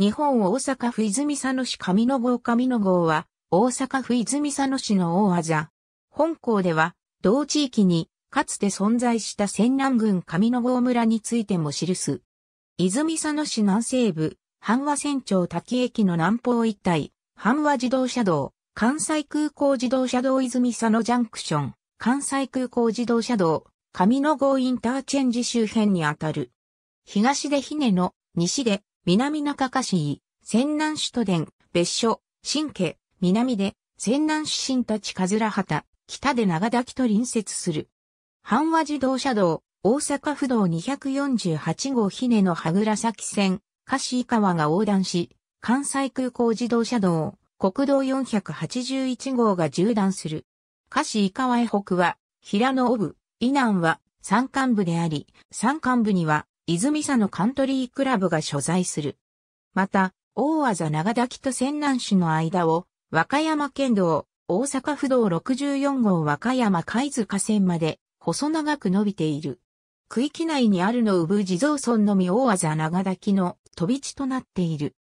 日本大阪府泉佐野市上野郷上野郷は、大阪府泉佐野市の大技。本校では、同地域に、かつて存在した仙南郡上野郷村についても記す。泉佐野市南西部、阪和船長滝駅の南方一帯、阪和自動車道、関西空港自動車道泉佐野ジャンクション、関西空港自動車道、上野郷インターチェンジ周辺にあたる。東で姫野、西で南中華市、泉南市都電、別所、新家、南で、泉南市新立かずら畑、北で長滝と隣接する。阪和自動車道、大阪府道248号ひねの羽倉崎線、菓子川が横断し、関西空港自動車道、国道481号が縦断する。菓子川へ北は、平野尾部、以南は山間部であり、山間部には泉佐野カントリークラブが所在する。また、大技長滝と仙南市の間を、和歌山県道、大阪府道64号和歌山海津河川まで、細長く伸びている。区域内にあるの産地蔵村のみ大技長滝の飛び地となっている。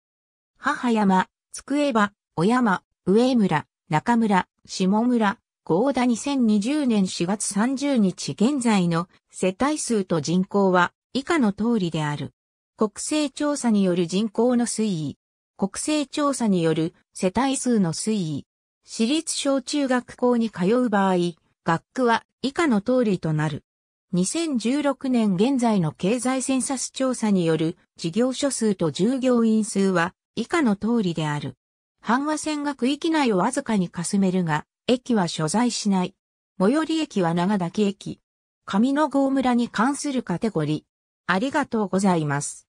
母山、つくえば、小山、上村、中村、下村、合田2020年4月30日現在の世帯数と人口は以下の通りである。国勢調査による人口の推移。国勢調査による世帯数の推移。私立小中学校に通う場合、学区は以下の通りとなる。2016年現在の経済センサス調査による事業所数と従業員数は以下の通りである。阪和線が区域内をわずかにかすめるが、駅は所在しない。最寄り駅は長崎駅。上野郷村に関するカテゴリありがとうございます。